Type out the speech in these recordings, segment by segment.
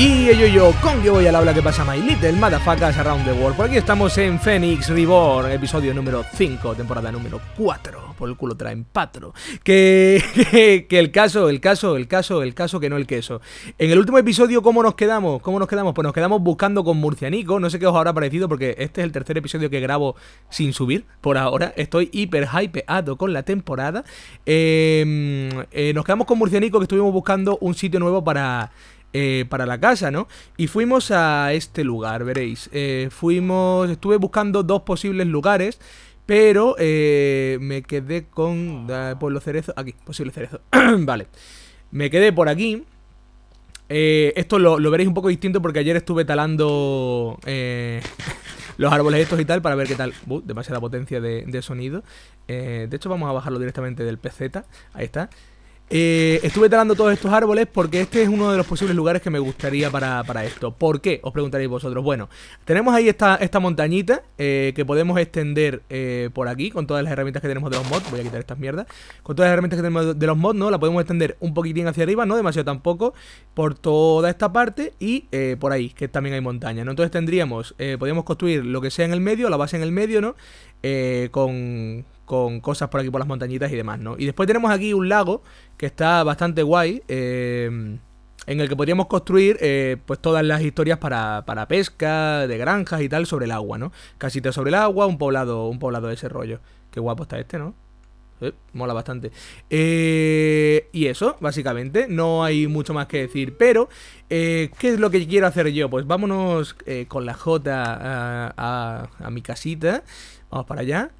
Y yo yo, con que voy al habla que pasa My Little Motherfuckers Around the World. Por aquí estamos en Phoenix Reborn, episodio número 5, temporada número 4. Por el culo traen patro. Que, que, el caso, el caso, el caso, el caso que no el queso. En el último episodio, ¿cómo nos quedamos? ¿Cómo nos quedamos? Pues nos quedamos buscando con Murcianico. No sé qué os habrá parecido porque este es el tercer episodio que grabo sin subir por ahora. Estoy hiper hypeado con la temporada. Em, eh, nos quedamos con Murcianico que estuvimos buscando un sitio nuevo para eh, para la casa, ¿no? Y fuimos a este lugar, veréis. Eh, fuimos, estuve buscando dos posibles lugares. Pero eh, me quedé con los cerezos, Aquí, posible Cerezo. vale. Me quedé por aquí. esto lo, veréis un poco distinto porque ayer estuve talando los árboles estos y tal para ver qué tal. Uh, demasiada potencia de, sonido. de hecho, vamos a bajarlo directamente del PZ. Ahí está. Eh, estuve talando todos estos árboles porque este es uno de los posibles lugares que me gustaría para, esto. ¿Por qué? Os preguntaréis vosotros. Bueno, tenemos ahí esta, esta montañita eh, que podemos extender eh, por aquí con todas las herramientas que tenemos de los mods. Voy a quitar estas mierdas. Con todas las herramientas que tenemos de los mods, ¿no? La podemos extender un poquitín hacia arriba, no demasiado tampoco, por toda esta parte y por ahí, que también hay montaña, ¿no? Entonces tendríamos, podríamos construir lo que sea en el medio, la base en el medio, ¿no? con, con cosas por aquí por las montañitas y demás, ¿no? Y después tenemos aquí un lago que está bastante guay, eh, en el que podríamos construir eh, pues todas las historias para, pesca, de granjas y tal sobre el agua, ¿no? Casita sobre el agua, un poblado, un poblado de ese rollo. Qué guapo está este, ¿no? Eh, mola bastante. y eso, básicamente, no hay mucho más que decir. Pero, ¿qué es lo que quiero hacer yo? Pues vámonos con la J a mi casita. Vamos para allá.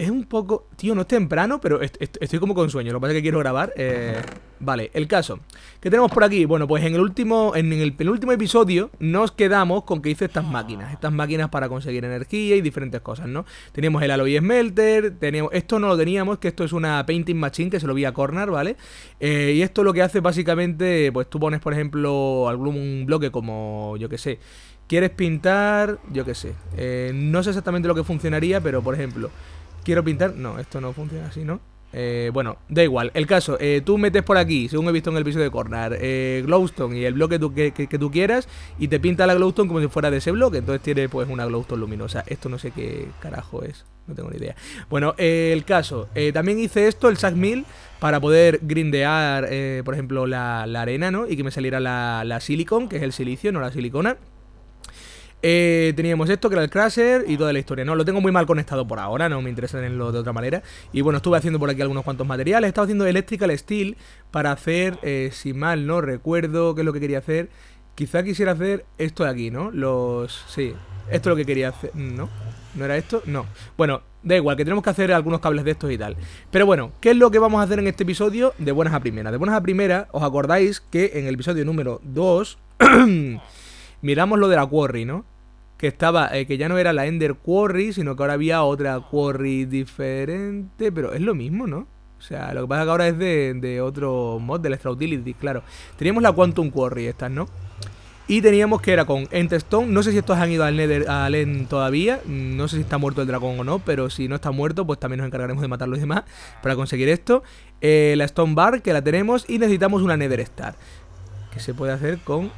Es un poco... Tío, no es temprano, pero estoy como con sueño. Lo que pasa es que quiero grabar. Eh, vale, el caso. ¿Qué tenemos por aquí? Bueno, pues en el último, en el penúltimo episodio nos quedamos con que hice estas máquinas. Estas máquinas para conseguir energía y diferentes cosas, ¿no? Tenemos el Alloy Smelter, Esto no lo teníamos, que esto es una painting machine que se lo vi a Corner, ¿vale? Eh, y esto lo que hace básicamente, pues tú pones, por ejemplo, algún bloque como, yo qué sé. Quieres pintar, yo qué sé. Eh, no sé exactamente lo que funcionaría, pero por ejemplo quiero pintar. No, esto no funciona así, ¿no? Eh, bueno, da igual. El caso, eh, tú metes por aquí, según he visto en el piso de Cornar, eh, Glowstone y el bloque que, que, tú quieras, y te pinta la Glowstone como si fuera de ese bloque. Entonces tiene pues una Glowstone luminosa. Esto no sé qué carajo es, no tengo ni idea. Bueno, el caso, también hice esto, el Sack para poder grindear, por ejemplo, la, arena, ¿no? Y que me saliera la, la silicon, que es el silicio, no la silicona. Eh, teníamos esto, que era el crasher y toda la historia. No, lo tengo muy mal conectado por ahora, no me interesa lo de otra manera. Y bueno, estuve haciendo por aquí algunos cuantos materiales. Estaba haciendo electrical steel para hacer, eh, si mal no recuerdo qué es lo que quería hacer. Quizá quisiera hacer esto de aquí, ¿no? Los... sí, esto es lo que quería hacer, mm, ¿no? ¿No era esto? No. Bueno, da igual, que tenemos que hacer algunos cables de estos y tal. Pero bueno, ¿qué es lo que vamos a hacer en este episodio de buenas a primeras? De buenas a primeras, os acordáis que en el episodio número 2 miramos lo de la quarry, ¿no? que estaba, eh, que ya no era la Ender Quarry, sino que ahora había otra Quarry diferente, pero es lo mismo, ¿no? O sea, lo que pasa es que ahora es de, otro mod, la Extra Utility, claro. Teníamos la Quantum Quarry estas, ¿no? Y teníamos que era con Enterstone. No sé si estos han ido al Nether al End todavía. No sé si está muerto el dragón o no. Pero si no está muerto, pues también nos encargaremos de matarlo y demás. Para conseguir esto. Eh, la Stone Bar, que la tenemos. Y necesitamos una Nether Star. Que se puede hacer con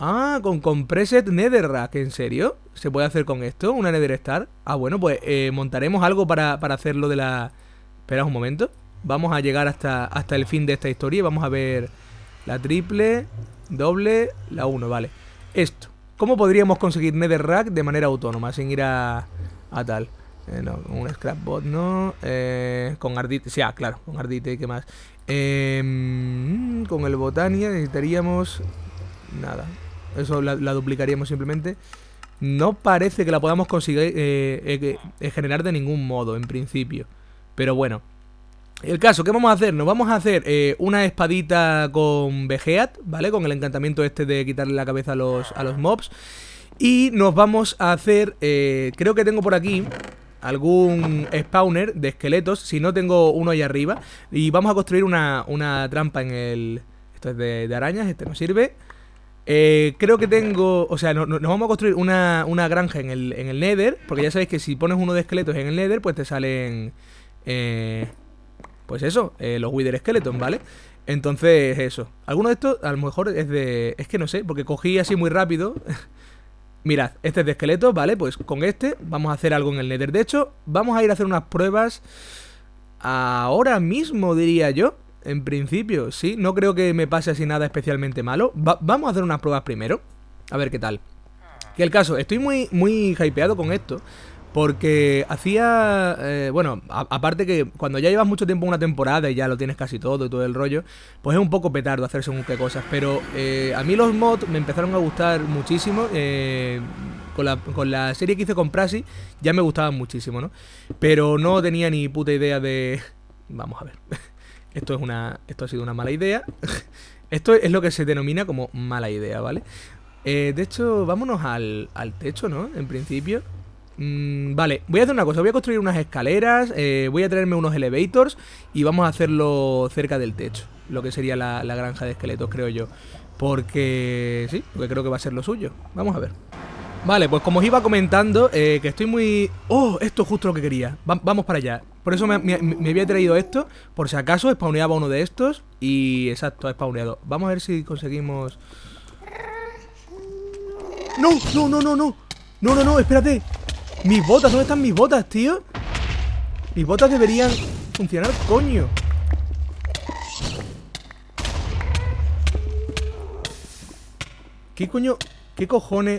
Ah, con, Compressed Netherrack, ¿en serio? ¿Se puede hacer con esto? ¿Una Netherstar? Ah, bueno, pues eh, montaremos algo para, hacerlo de la... Espera un momento. Vamos a llegar hasta, hasta el fin de esta historia vamos a ver la triple, doble, la uno, vale. Esto. ¿Cómo podríamos conseguir Netherrack de manera autónoma sin ir a, a tal? Eh, no, con un Scrapbot no. Eh, con Ardite, sí, ah, claro, con Ardite, ¿qué más? Eh, mm, con el Botania necesitaríamos nada. Eso la, duplicaríamos simplemente. No parece que la podamos conseguir eh, eh, eh, generar de ningún modo, en principio. Pero bueno. El caso, ¿qué vamos a hacer? Nos vamos a hacer eh, una espadita con Begeat, ¿vale? Con el encantamiento este de quitarle la cabeza a los, mobs. Y nos vamos a hacer, creo que tengo por aquí algún spawner de esqueletos, si no tengo uno ahí arriba. Y vamos a construir una, trampa en el... Esto es de, de arañas, este nos sirve. Eh, creo que tengo. O sea, nos vamos a construir una, granja en el, en Nether. Porque ya sabéis que si pones uno de esqueletos en el Nether, pues te salen. Eh, pues eso, eh, los Wither Skeleton, ¿vale? Entonces, eso. Alguno de estos, a lo mejor es de. Es que no sé, porque cogí así muy rápido. Mirad, este es de esqueletos, ¿vale? Pues con este vamos a hacer algo en el Nether. De hecho, vamos a ir a hacer unas pruebas ahora mismo, diría yo. En principio, sí. No creo que me pase así nada especialmente malo. vamos a hacer unas pruebas primero. A ver qué tal. Que el caso, estoy muy, muy hypeado con esto. Porque hacía. Eh, bueno, aparte que cuando ya llevas mucho tiempo una temporada y ya lo tienes casi todo y todo el rollo, pues es un poco petardo hacer según qué cosas. Pero eh, a mí los mods me empezaron a gustar muchísimo. Eh, con, la, con la serie que hice con Prasi ya me gustaban muchísimo, ¿no? Pero no tenía ni puta idea de. Vamos a ver. Esto, es una, esto ha sido una mala idea. esto es lo que se denomina como mala idea, ¿vale? Eh, de hecho, vámonos al, techo, ¿no? En principio. Mm, vale, voy a hacer una cosa, voy a construir unas escaleras, eh, voy a traerme unos elevators y vamos a hacerlo cerca del techo, lo que sería la, la granja de esqueletos, creo yo. Porque sí, porque creo que va a ser lo suyo. Vamos a ver. Vale, pues como os iba comentando, eh, que estoy muy... ¡Oh! Esto es justo lo que quería. vamos para allá. Por eso me, había traído esto. Por si acaso, spawneaba uno de estos. Y exacto, ha spawneado. Vamos a ver si conseguimos... ¡No! ¡No, no, no, no! ¡No, no, no! ¡Espérate! ¡Mis botas! ¿Dónde están mis botas, tío? Mis botas deberían funcionar, coño. ¿Qué coño? ¿Qué cojones?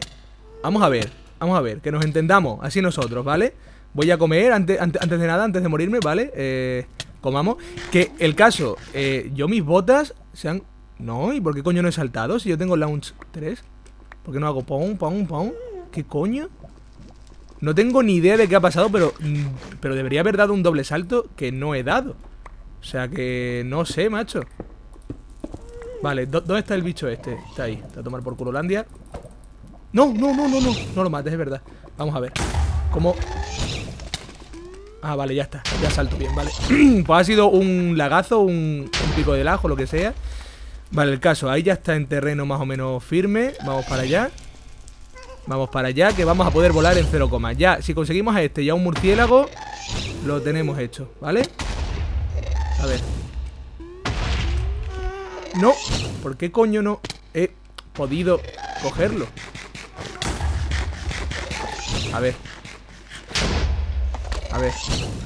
Vamos a ver, vamos a ver, que nos entendamos, así nosotros, ¿vale? Voy a comer antes, antes, de nada, antes de morirme, ¿vale? Eh, comamos. Que el caso, eh, yo mis botas se No, ¿y por qué coño no he saltado? Si yo tengo launch 3, ¿por qué no hago pum, pum, pum? ¿Qué coño? No tengo ni idea de qué ha pasado, pero, mm, pero debería haber dado un doble salto que no he dado. O sea que no sé, macho. Vale, ¿dónde está el bicho este? Está ahí, está a tomar por culo no, no, no, no, no. No lo mates, es verdad. Vamos a ver. ¿Cómo...? Ah, vale, ya está. Ya salto bien, vale. pues ha sido un lagazo, un, pico de lajo, lo que sea. Vale, el caso. Ahí ya está en terreno más o menos firme. Vamos para allá. Vamos para allá, que vamos a poder volar en 0, ya. Si conseguimos a este ya un murciélago, lo tenemos hecho, ¿vale? A ver. No, ¿por qué coño no he podido cogerlo? A ver. A ver,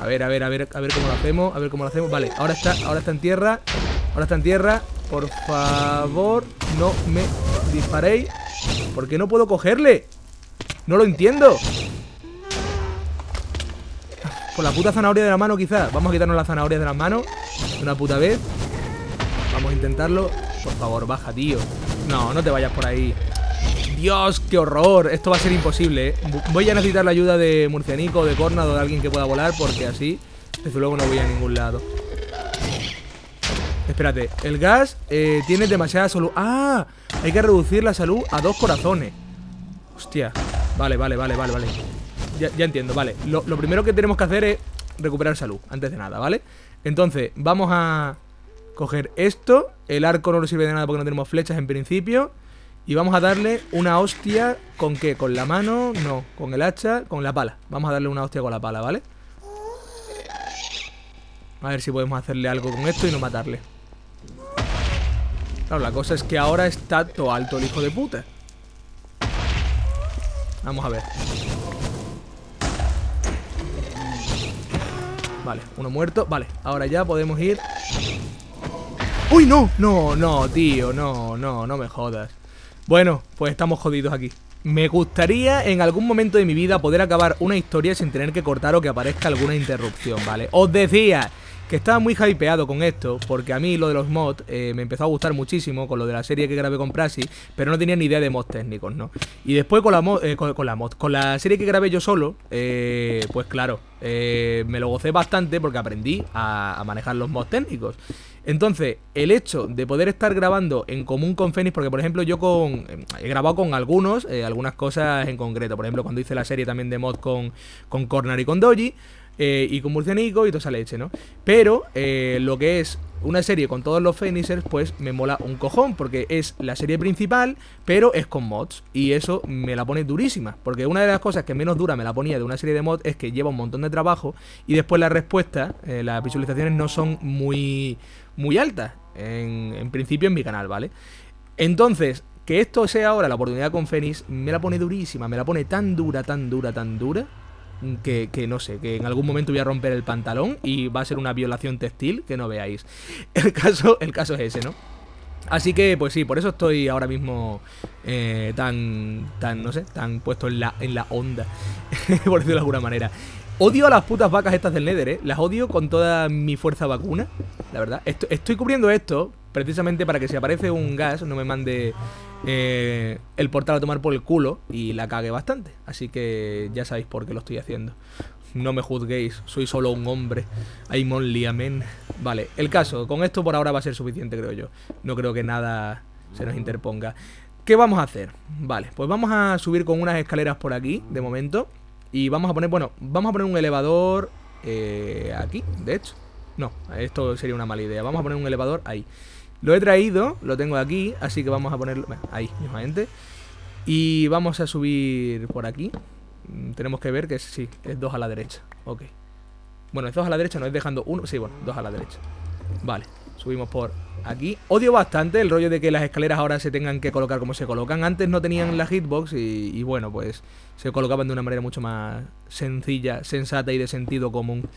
a ver, a ver, a ver, a ver cómo lo hacemos, a ver cómo lo hacemos. Vale, ahora está, ahora está en tierra. Ahora está en tierra. Por favor, no me disparéis. Porque no puedo cogerle. No lo entiendo. Por la puta zanahoria de la mano, quizás. Vamos a quitarnos la zanahoria de las manos. una puta vez. Vamos a intentarlo. Por favor, baja, tío. No, no te vayas por ahí. Dios, qué horror. Esto va a ser imposible. ¿eh? Voy a necesitar la ayuda de Murcianico, de Cornado, de alguien que pueda volar, porque así, desde luego, no voy a ningún lado. Espérate, el gas eh, tiene demasiada salud. ¡Ah! Hay que reducir la salud a dos corazones. Hostia. Vale, vale, vale, vale, vale. Ya, entiendo, vale. Lo, lo primero que tenemos que hacer es recuperar salud, antes de nada, ¿vale? Entonces, vamos a coger esto. El arco no nos sirve de nada porque no tenemos flechas en principio. Y vamos a darle una hostia con qué? ¿Con la mano? No, con el hacha, con la pala. Vamos a darle una hostia con la pala, ¿vale? A ver si podemos hacerle algo con esto y no matarle. Claro, la cosa es que ahora está todo alto el hijo de puta. Vamos a ver. Vale, uno muerto. Vale, ahora ya podemos ir... ¡Uy, no! No, no, tío, no, no, no me jodas. Bueno, pues estamos jodidos aquí. Me gustaría en algún momento de mi vida poder acabar una historia sin tener que cortar o que aparezca alguna interrupción, ¿vale? Os decía estaba muy hypeado con esto, porque a mí lo de los mods eh, me empezó a gustar muchísimo con lo de la serie que grabé con Prasi, pero no tenía ni idea de mods técnicos, ¿no? Y después con la, eh, con, la mod, con la serie que grabé yo solo, eh, pues claro, me lo gocé bastante porque aprendí a, manejar los mods técnicos. Entonces, el hecho de poder estar grabando en común con Fénix, porque por ejemplo yo con he grabado con algunos, algunas cosas en concreto, por ejemplo cuando hice la serie también de mod con, con Corner y con Doji, eh, y con murcianico y toda esa leche, ¿no? Pero eh, lo que es una serie con todos los Fenicers pues me mola un cojón, porque es la serie principal, pero es con mods, y eso me la pone durísima, porque una de las cosas que menos dura me la ponía de una serie de mods es que lleva un montón de trabajo, y después la respuesta, eh, las visualizaciones no son muy, muy altas, en, en principio en mi canal, ¿vale? Entonces, que esto sea ahora la oportunidad con Fenix, me la pone durísima, me la pone tan dura, tan dura, tan dura, que, no sé, que en algún momento voy a romper el pantalón y va a ser una violación textil que no veáis. El caso, el caso es ese, ¿no? Así que, pues sí, por eso estoy ahora mismo eh, tan, tan, no sé, tan puesto en la, en la onda, por decirlo de alguna manera. Odio a las putas vacas estas del Nether, ¿eh? Las odio con toda mi fuerza vacuna, la verdad. Estoy, cubriendo esto precisamente para que si aparece un gas no me mande eh, el portal a tomar por el culo y la cague bastante. Así que ya sabéis por qué lo estoy haciendo. No me juzguéis, soy solo un hombre. I'm only a Vale, el caso, con esto por ahora va a ser suficiente, creo yo. No creo que nada se nos interponga. ¿Qué vamos a hacer? Vale, pues vamos a subir con unas escaleras por aquí, de momento. Y vamos a poner, bueno, vamos a poner un elevador eh, aquí, de hecho. No, esto sería una mala idea. Vamos a poner un elevador ahí. Lo he traído, lo tengo aquí, así que vamos a ponerlo ahí, mismamente. Y vamos a subir por aquí. Mm, tenemos que ver que sí, es dos a la derecha. Ok. Bueno, es dos a la derecha, no es dejando uno. Sí, bueno, dos a la derecha. Vale. Subimos por aquí. Odio bastante el rollo de que las escaleras ahora se tengan que colocar como se colocan. Antes no tenían la hitbox y, bueno, pues se colocaban de una manera mucho más sencilla, sensata y de sentido común.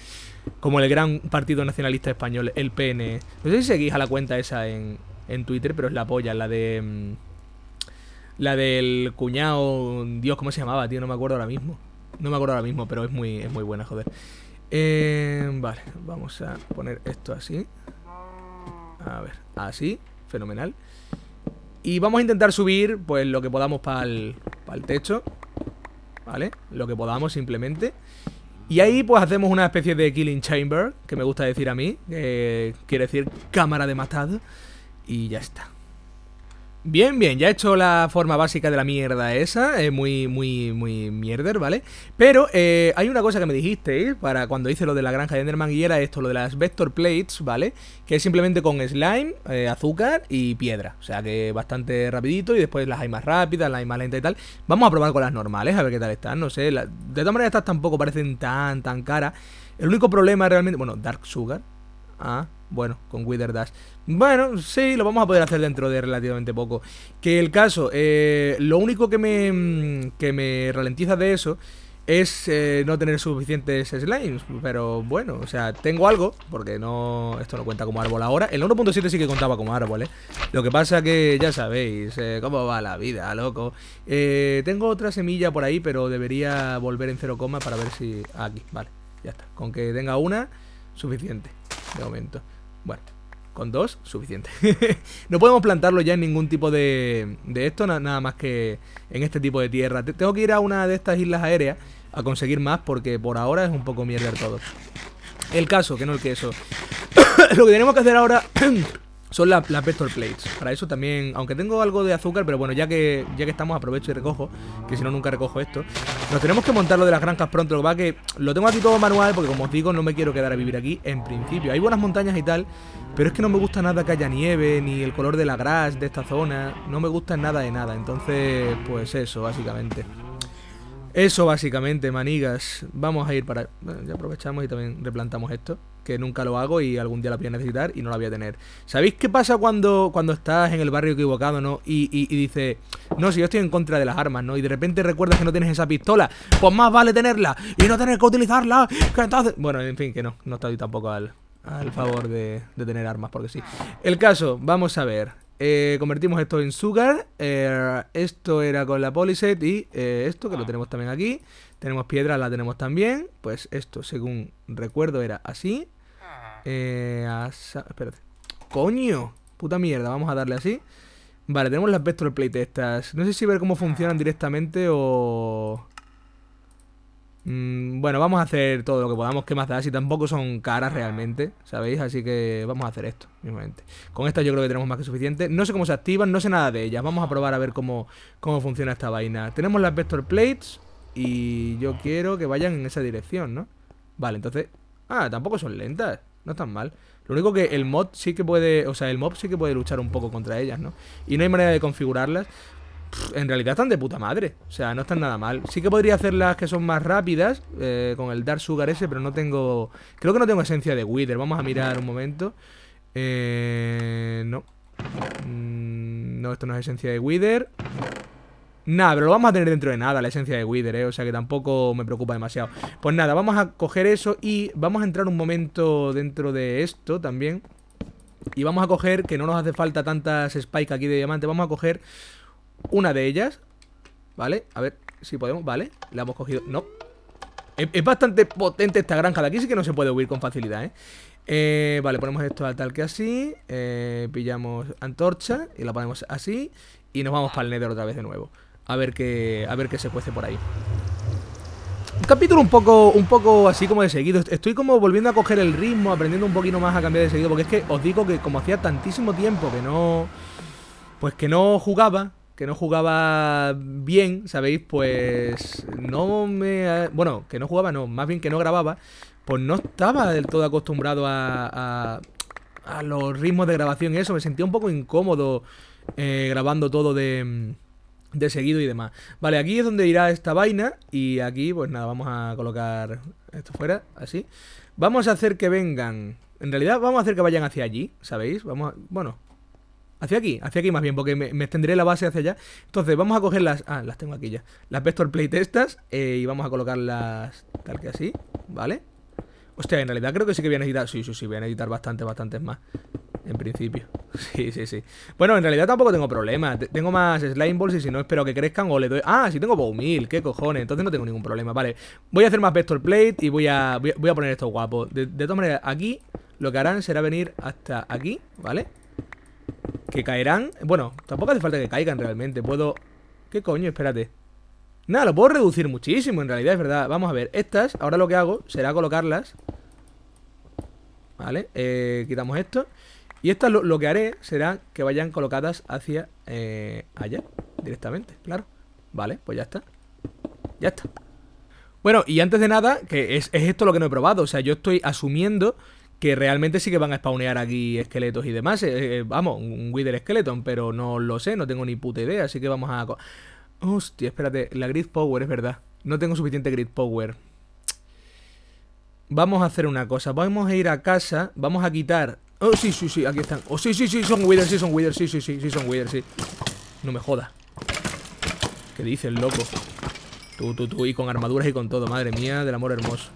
Como el gran partido nacionalista español, el PN. E. No sé si seguís a la cuenta esa en, Twitter, pero es la polla, la de... Mm, la del cuñado... Dios, ¿cómo se llamaba, tío? No me acuerdo ahora mismo. No me acuerdo ahora mismo, pero es muy, muy buena, joder. Eh, vale, vamos a poner esto así. A ver, así, fenomenal. Y vamos a intentar subir, pues, lo que podamos para el, techo. ¿Vale? Lo que podamos, simplemente. Y ahí, pues, hacemos una especie de killing chamber, que me gusta decir a mí. quiere decir cámara de matado. Y ya está. Bien, bien, ya he hecho la forma básica de la mierda esa, es muy, muy, muy mierder, ¿vale? Pero eh, hay una cosa que me dijisteis ¿eh? para cuando hice lo de la granja de Enderman y era esto, lo de las Vector Plates, ¿vale? Que es simplemente con slime, eh, azúcar y piedra, o sea que bastante rapidito y después las hay más rápidas, las hay más lentas y tal. Vamos a probar con las normales, a ver qué tal están, no sé, de todas maneras estas tampoco parecen tan, tan caras. El único problema realmente, bueno, Dark Sugar, ah, bueno, con Wither Dash. Bueno, sí, lo vamos a poder hacer dentro de relativamente poco. Que el caso, eh, lo único que me, mm, que me ralentiza de eso es eh, no tener suficientes slimes. Pero bueno, o sea, tengo algo, porque no esto no cuenta como árbol ahora. El 1.7 sí que contaba como árbol, ¿eh? Lo que pasa que ya sabéis eh, cómo va la vida, loco. tengo otra semilla por ahí, pero debería volver en 0, para ver si... Ah, aquí, vale, ya está. Con que tenga una, suficiente, de momento. Bueno, con dos, suficiente. no podemos plantarlo ya en ningún tipo de, de esto, nada más que en este tipo de tierra. tengo que ir a una de estas islas aéreas a conseguir más porque por ahora es un poco mierder todo. El caso, que no el queso. Lo que tenemos que hacer ahora son las Vector Plates. Para eso también, aunque tengo algo de azúcar, pero bueno, ya que, ya que estamos, aprovecho y recojo, que si no, nunca recojo esto. Nos tenemos que montar lo de las granjas pronto, lo va que lo tengo aquí todo manual, porque como os digo, no me quiero quedar a vivir aquí en principio. Hay buenas montañas y tal, pero es que no me gusta nada que haya nieve, ni el color de la grass de esta zona, no me gusta nada de nada. Entonces, pues eso, básicamente. Eso básicamente, manigas. Vamos a ir para... ya aprovechamos y también replantamos esto que nunca lo hago y algún día la voy a necesitar y no la voy a tener. ¿Sabéis qué pasa cuando, cuando estás en el barrio equivocado, no? Y, dices, no, si yo estoy en contra de las armas, ¿no? Y de repente recuerdas que no tienes esa pistola, pues más vale tenerla y no tener que utilizarla. entonces... Bueno, en fin, que no, no estoy tampoco al, favor de, tener armas, porque sí. El caso, vamos a ver. Eh, convertimos esto en sugar. Eh, esto era con la poliset y eh, esto que lo tenemos también aquí. Tenemos piedra, la tenemos también. Pues esto, según recuerdo, era así. Eh, espérate. ¡Coño! Puta mierda, vamos a darle así. Vale, tenemos las vector plate estas. No sé si ver cómo funcionan directamente o... Mm, bueno, vamos a hacer todo lo que podamos, que más da, si tampoco son caras realmente, ¿sabéis? Así que vamos a hacer esto, Con estas yo creo que tenemos más que suficiente. No sé cómo se activan, no sé nada de ellas. Vamos a probar a ver cómo, cómo funciona esta vaina. Tenemos las vector plates y yo quiero que vayan en esa dirección, ¿no? Vale, entonces Ah, tampoco son lentas. No están mal. Lo único que el mod sí que puede. O sea, el mob sí que puede luchar un poco contra ellas, ¿no? Y no hay manera de configurarlas. en realidad están de puta madre. O sea, no están nada mal. Sí que podría hacer las que son más rápidas. Eh, con el Dark Sugar ese, pero no tengo. Creo que no tengo esencia de Wither. Vamos a mirar un momento. Eh, no. Mm, no, esto no es esencia de Wither. Nada, pero lo vamos a tener dentro de nada, la esencia de Wither, ¿eh? O sea que tampoco me preocupa demasiado. Pues nada, vamos a coger eso y vamos a entrar un momento dentro de esto también. Y vamos a coger, que no nos hace falta tantas spikes aquí de diamante, vamos a coger una de ellas. ¿Vale? A ver si podemos, ¿vale? La hemos cogido, no. Es, bastante potente esta granja, de aquí sí que no se puede huir con facilidad, ¿eh? eh vale, ponemos esto tal que así eh, Pillamos antorcha Y la ponemos así Y nos vamos para el Nether otra vez de nuevo a ver qué, a ver qué se cuece por ahí. Un capítulo un poco, un poco así como de seguido. Estoy como volviendo a coger el ritmo, aprendiendo un poquito más a cambiar de seguido. Porque es que os digo que como hacía tantísimo tiempo que no... Pues que no jugaba, que no jugaba bien, ¿sabéis? Pues no me... Bueno, que no jugaba, no, más bien que no grababa. Pues no estaba del todo acostumbrado a, a, los ritmos de grabación y eso. Me sentía un poco incómodo eh, grabando todo de de seguido y demás. Vale, aquí es donde irá esta vaina y aquí, pues nada, vamos a colocar esto fuera, así. Vamos a hacer que vengan, en realidad vamos a hacer que vayan hacia allí, ¿sabéis? Vamos bueno, hacia aquí, hacia aquí más bien, porque me, me, extenderé la base hacia allá. Entonces vamos a coger las, ah, las tengo aquí ya, las vector plate estas eh, y vamos a colocarlas tal que así, ¿vale? Hostia, en realidad creo que sí que voy a necesitar, sí, sí, sí, voy a necesitar bastante, bastantes más en principio. Sí, sí, sí. Bueno, en realidad tampoco tengo problema. Tengo más slime balls y si no espero que crezcan o le doy... Ah, sí tengo bowmill qué cojones. Entonces no tengo ningún problema, vale. Voy a hacer más vector plate y voy a, voy a, poner esto guapo. De, todas maneras, aquí lo que harán será venir hasta aquí, ¿vale? Que caerán... Bueno, tampoco hace falta que caigan realmente. Puedo... ¿Qué coño? Espérate. Nada, lo puedo reducir muchísimo en realidad, es verdad. Vamos a ver, estas, ahora lo que hago será colocarlas. Vale, eh, quitamos esto. Y estas lo, que haré será que vayan colocadas hacia eh, allá, directamente, claro. Vale, pues ya está. Ya está. Bueno, y antes de nada, que es, esto lo que no he probado. O sea, yo estoy asumiendo que realmente sí que van a spawnear aquí esqueletos y demás. Eh, eh, vamos, un Wither Skeleton, pero no lo sé, no tengo ni puta idea, así que vamos a... Hostia, espérate, la Grid Power, es verdad. No tengo suficiente Grid Power. Vamos a hacer una cosa, vamos a ir a casa, vamos a quitar Oh, sí, sí, sí, aquí están. Oh, sí, sí, sí, son Wither, sí, son Wither, sí, sí, sí, sí, son Wither, sí. No me joda. ¿Qué dices, loco? Tú, tú, tú, y con armaduras y con todo, madre mía, del amor hermoso.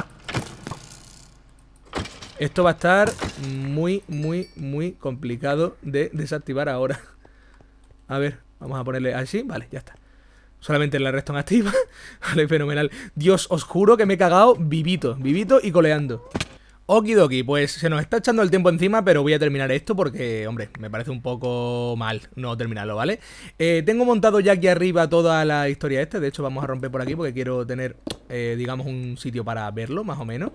Esto va a estar muy, muy, muy complicado de desactivar ahora. A ver, vamos a ponerle así, vale, ya está. Solamente la en activa. Vale, fenomenal. Dios, os juro que me he cagado vivito, vivito y coleando. Okidoki, pues se nos está echando el tiempo encima, pero voy a terminar esto porque, hombre, me parece un poco mal no terminarlo, ¿vale? Eh, tengo montado ya aquí arriba toda la historia esta, de hecho vamos a romper por aquí porque quiero tener, eh, digamos, un sitio para verlo, más o menos.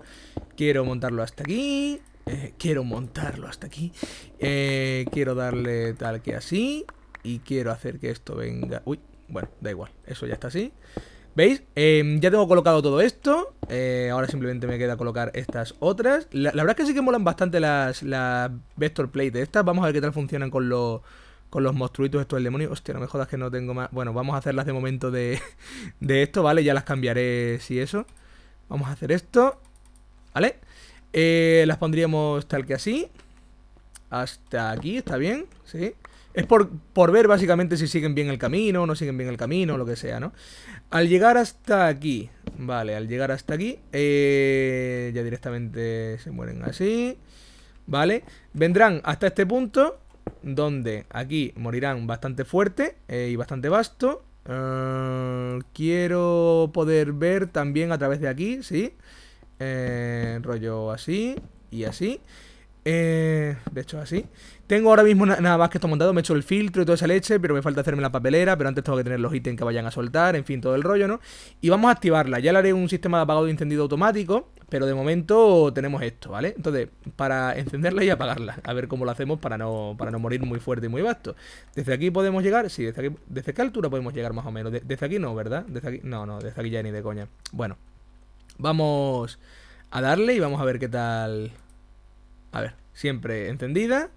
Quiero montarlo hasta aquí, eh, quiero montarlo hasta aquí, quiero darle tal que así, y quiero hacer que esto venga... Uy, bueno, da igual, eso ya está así. ¿Veis? Em, ya tengo colocado todo esto. Eh, ahora simplemente me queda colocar estas otras. La, verdad es que sí que molan bastante las, Vector Plate estas. Vamos a ver qué tal funcionan con los con los monstruitos estos del demonio. Hostia, no me jodas que no tengo más. Bueno, vamos a hacerlas de momento de, esto, ¿vale? Ya las cambiaré si eso. Vamos a hacer esto. ¿Vale? Eh, las pondríamos tal que así. Hasta aquí, está bien, ¿sí? Es por, ver básicamente si siguen bien el camino, no siguen bien el camino, o lo que sea, ¿no? Al llegar hasta aquí, vale, al llegar hasta aquí, eh, ya directamente se mueren así, ¿vale? Vendrán hasta este punto, donde aquí morirán bastante fuerte eh, y bastante vasto. Eh, quiero poder ver también a través de aquí, ¿sí? rollo así y así. de hecho, así. Tengo ahora mismo nada más que esto montado, me he hecho el filtro y toda esa leche, pero me falta hacerme la papelera, pero antes tengo que tener los ítems que vayan a soltar, en fin, todo el rollo, ¿no? Y vamos a activarla, ya le haré un sistema de apagado de encendido automático, pero de momento tenemos esto, ¿vale? Entonces, para encenderla y apagarla, a ver cómo lo hacemos para no, para no morir muy fuerte y muy vasto. ¿Desde aquí podemos llegar? Sí, desde ¿desde qué altura podemos llegar más o menos? desde aquí no, ¿verdad? Desde aquí, no, no, desde aquí ya ni de coña. Bueno, vamos a darle y vamos a ver qué tal... A ver, siempre encendida...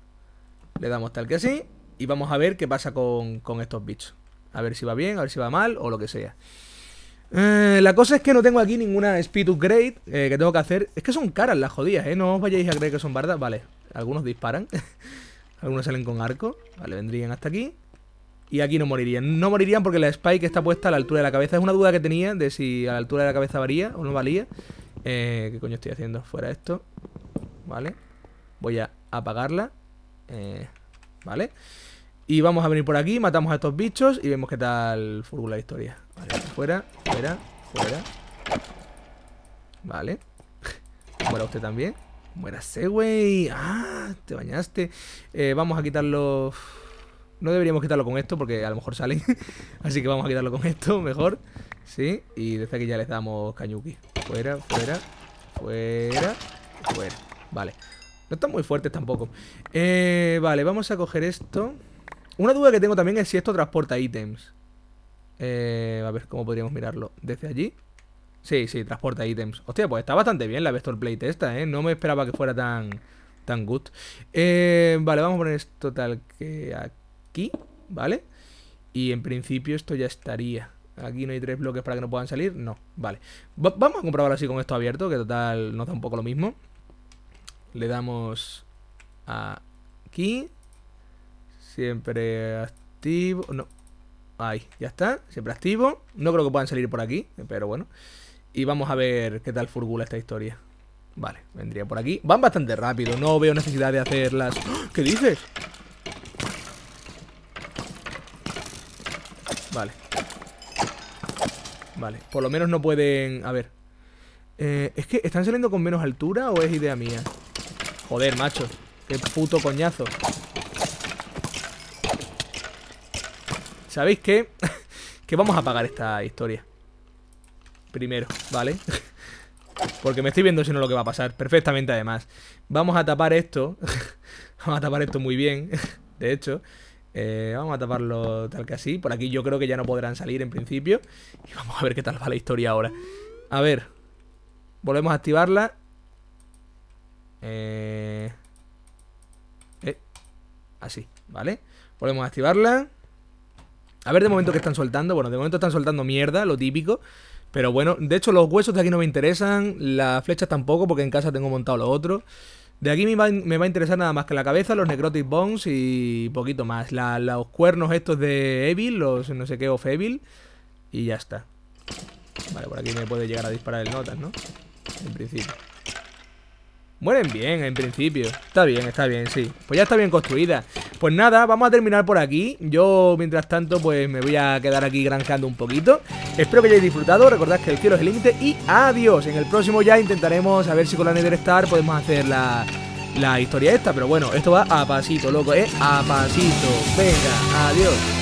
Le damos tal que sí. Y vamos a ver qué pasa con, estos bichos. A ver si va bien, a ver si va mal o lo que sea. Eh, la cosa es que no tengo aquí ninguna speed upgrade eh, que tengo que hacer. Es que son caras las jodidas, ¿eh? No os vayáis a creer que son bardas. Vale, algunos disparan. algunos salen con arco. Vale, vendrían hasta aquí. Y aquí no morirían. No morirían porque la spike está puesta a la altura de la cabeza. Es una duda que tenía de si a la altura de la cabeza varía o no valía. Eh, ¿Qué coño estoy haciendo? Fuera esto. Vale. Voy a apagarla. Eh, ¿Vale? Y vamos a venir por aquí, matamos a estos bichos y vemos qué tal furgula la historia. fuera, fuera, fuera. Vale. Muera usted también. Muérase, güey. Ah, te bañaste. Eh, vamos a quitarlo... No deberíamos quitarlo con esto porque a lo mejor sale Así que vamos a quitarlo con esto, mejor. Sí, y desde aquí ya les damos cañuki. Fuera, fuera, fuera, fuera. Vale. No están muy fuertes tampoco. Eh, vale, vamos a coger esto. Una duda que tengo también es si esto transporta ítems. Eh, a ver cómo podríamos mirarlo desde allí. Sí, sí, transporta ítems. Hostia, pues está bastante bien la Vector Plate esta, ¿eh? No me esperaba que fuera tan, tan good. Eh, vale, vamos a poner esto tal que aquí, ¿vale? Y en principio esto ya estaría. Aquí no hay tres bloques para que no puedan salir. No, vale. vamos a ahora así con esto abierto, que total nos da un poco lo mismo le damos aquí. Siempre activo. No. Ahí, ya está. Siempre activo. No creo que puedan salir por aquí, pero bueno. Y vamos a ver qué tal furgula esta historia. Vale, vendría por aquí. Van bastante rápido. No veo necesidad de hacerlas. ¡Ah! ¿Qué dices? Vale. Vale, por lo menos no pueden... A ver. Eh, ¿Es que están saliendo con menos altura o es idea mía? Joder, macho. Qué puto coñazo. ¿Sabéis qué? que vamos a pagar esta historia. Primero, ¿vale? Porque me estoy viendo si no lo que va a pasar. Perfectamente, además. Vamos a tapar esto. vamos a tapar esto muy bien. de hecho. Eh, vamos a taparlo tal que así. Por aquí yo creo que ya no podrán salir en principio. Y vamos a ver qué tal va la historia ahora. A ver. Volvemos a activarla. Eh, eh, así, ¿vale? Podemos activarla. A ver de momento que están soltando. Bueno, de momento están soltando mierda, lo típico. Pero bueno, de hecho los huesos de aquí no me interesan. Las flechas tampoco, porque en casa tengo montado lo otro. De aquí me va, a interesar nada más que la cabeza, los necrotic bones y poquito más. los cuernos estos de Evil, los no sé qué of Evil. Y ya está. Vale, por aquí me puede llegar a disparar el Notas, ¿no? En principio. Mueren bien, en principio. Está bien, está bien, sí. Pues ya está bien construida. Pues nada, vamos a terminar por aquí. Yo, mientras tanto, pues me voy a quedar aquí granjeando un poquito. Espero que hayáis disfrutado. Recordad que el cielo es el límite y adiós. En el próximo ya intentaremos a ver si con la Nether Star podemos hacer la, la historia esta. Pero bueno, esto va a pasito, loco, ¿eh? A pasito. Venga, adiós.